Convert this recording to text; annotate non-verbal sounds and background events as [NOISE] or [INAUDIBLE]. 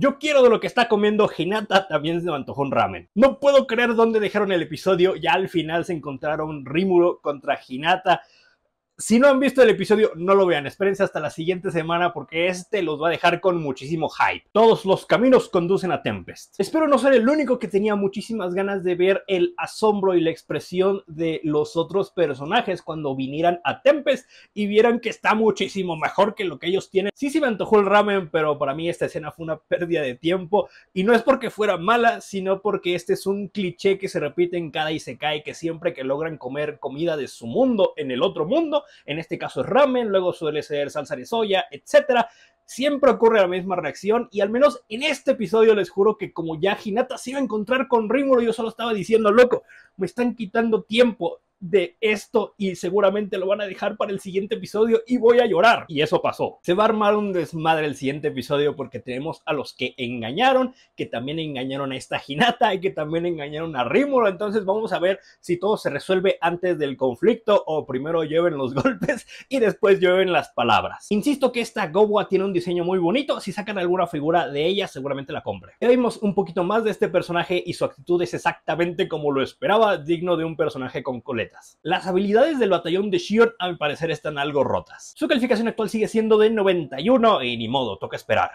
Yo quiero de lo que está comiendo Hinata, también se me antojó un ramen. No puedo creer dónde dejaron el episodio, ya al final se encontraron Rímulo contra Hinata. Si no han visto el episodio, no lo vean. Espérense hasta la siguiente semana porque este los va a dejar con muchísimo hype. Todos los caminos conducen a Tempest. Espero no ser el único que tenía muchísimas ganas de ver el asombro y la expresión de los otros personajes cuando vinieran a Tempest y vieran que está muchísimo mejor que lo que ellos tienen. Sí, sí me antojó el ramen, pero para mí esta escena fue una pérdida de tiempo y no es porque fuera mala, sino porque este es un cliché que se repite en cada cae que siempre que logran comer comida de su mundo en el otro mundo, en este caso es ramen, luego suele ser salsa de soya, etc. Siempre ocurre la misma reacción y al menos en este episodio les juro que como ya Hinata se iba a encontrar con Rimuru, yo solo estaba diciendo, loco, me están quitando tiempo, de esto y seguramente lo van a dejar para el siguiente episodio y voy a llorar. Y eso pasó. Se va a armar un desmadre el siguiente episodio porque tenemos a los que engañaron, que también engañaron a esta ginata y que también engañaron a Rímolo. Entonces vamos a ver si todo se resuelve antes del conflicto o primero lleven los [LAUGHS] golpes y después lleven las palabras. Insisto que esta Gowa tiene un diseño muy bonito. Si sacan alguna figura de ella, seguramente la compre. Ya vimos un poquito más de este personaje y su actitud es exactamente como lo esperaba, digno de un personaje con coleta. Las habilidades del batallón de Shion a mi parecer están algo rotas. Su calificación actual sigue siendo de 91 y ni modo, toca esperar.